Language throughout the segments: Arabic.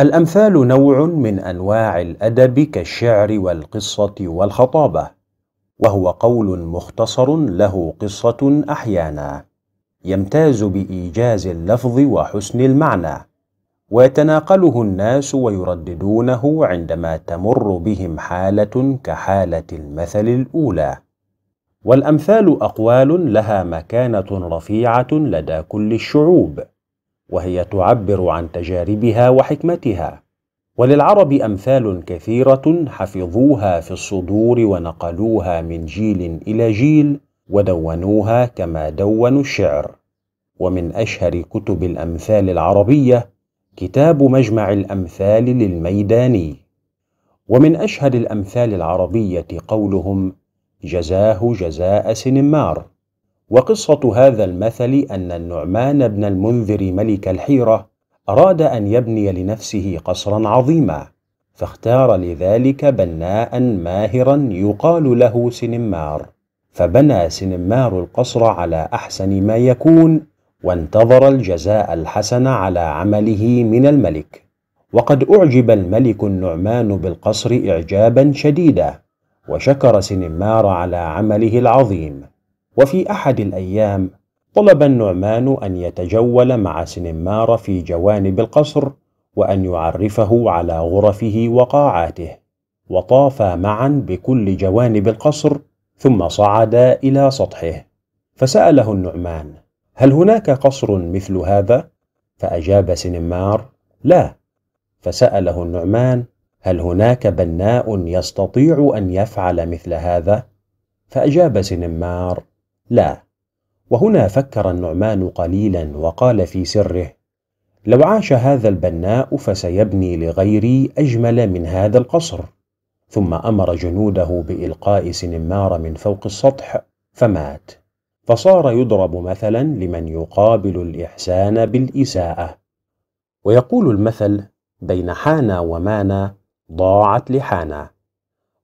الأمثال نوع من أنواع الأدب كالشعر والقصة والخطابة، وهو قول مختصر له قصة أحيانا، يمتاز بإيجاز اللفظ وحسن المعنى، ويتناقله الناس ويرددونه عندما تمر بهم حالة كحالة المثل الأولى. والأمثال أقوال لها مكانة رفيعة لدى كل الشعوب. وهي تعبر عن تجاربها وحكمتها وللعرب امثال كثيره حفظوها في الصدور ونقلوها من جيل الى جيل ودونوها كما دونوا الشعر ومن اشهر كتب الامثال العربيه كتاب مجمع الامثال للميداني ومن اشهر الامثال العربيه قولهم جزاه جزاء سنمار وقصة هذا المثل أن النعمان بن المنذر ملك الحيرة أراد أن يبني لنفسه قصرا عظيما فاختار لذلك بناء ماهرا يقال له سنمار فبنى سنمار القصر على أحسن ما يكون وانتظر الجزاء الحسن على عمله من الملك وقد أعجب الملك النعمان بالقصر إعجابا شديدا وشكر سنمار على عمله العظيم وفي أحد الأيام طلب النعمان أن يتجول مع سنمار في جوانب القصر وأن يعرفه على غرفه وقاعاته وطافا معا بكل جوانب القصر ثم صعدا إلى سطحه فسأله النعمان هل هناك قصر مثل هذا؟ فأجاب سنمار لا فسأله النعمان هل هناك بناء يستطيع أن يفعل مثل هذا؟ فأجاب سنمار لا وهنا فكر النعمان قليلا وقال في سره لو عاش هذا البناء فسيبني لغيري اجمل من هذا القصر ثم امر جنوده بالقاء سنمار من فوق السطح فمات فصار يضرب مثلا لمن يقابل الاحسان بالاساءه ويقول المثل بين حانا ومانا ضاعت لحانا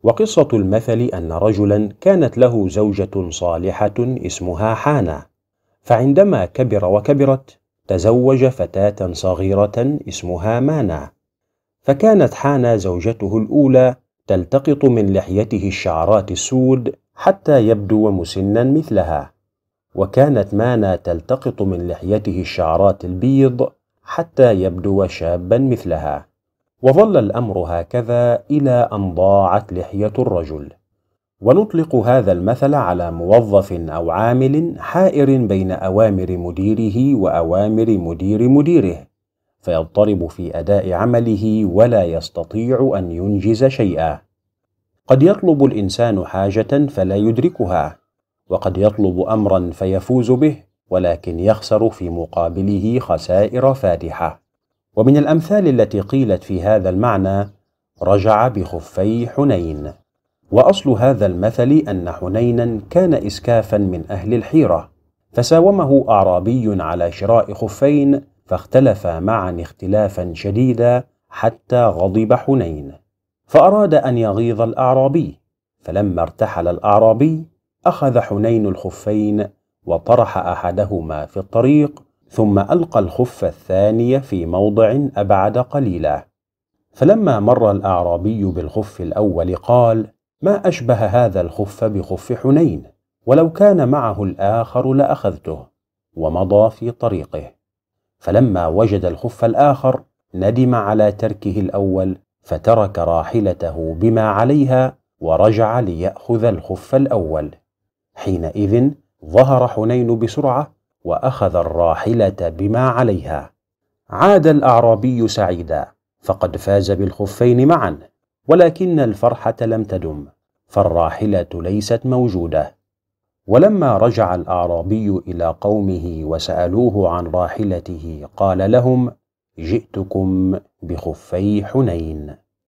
وقصة المثل أن رجلا كانت له زوجة صالحة اسمها حانا فعندما كبر وكبرت تزوج فتاة صغيرة اسمها مانا فكانت حانا زوجته الأولى تلتقط من لحيته الشعرات السود حتى يبدو مسنا مثلها وكانت مانا تلتقط من لحيته الشعرات البيض حتى يبدو شابا مثلها وظل الأمر هكذا إلى أن ضاعت لحية الرجل ونطلق هذا المثل على موظف أو عامل حائر بين أوامر مديره وأوامر مدير مديره فيضطرب في أداء عمله ولا يستطيع أن ينجز شيئا قد يطلب الإنسان حاجة فلا يدركها وقد يطلب أمرا فيفوز به ولكن يخسر في مقابله خسائر فادحه ومن الأمثال التي قيلت في هذا المعنى رجع بخفي حنين وأصل هذا المثل أن حنينا كان إسكافا من أهل الحيرة فساومه أعرابي على شراء خفين فاختلفا معا اختلافا شديدا حتى غضب حنين فأراد أن يغيظ الأعرابي فلما ارتحل الأعرابي أخذ حنين الخفين وطرح أحدهما في الطريق ثم ألقى الخف الثاني في موضع أبعد قليلا فلما مر الأعرابي بالخف الأول قال ما أشبه هذا الخف بخف حنين ولو كان معه الآخر لأخذته ومضى في طريقه فلما وجد الخف الآخر ندم على تركه الأول فترك راحلته بما عليها ورجع ليأخذ الخف الأول حينئذ ظهر حنين بسرعة واخذ الراحله بما عليها عاد الاعرابي سعيدا فقد فاز بالخفين معا ولكن الفرحه لم تدم فالراحله ليست موجوده ولما رجع الاعرابي الى قومه وسالوه عن راحلته قال لهم جئتكم بخفي حنين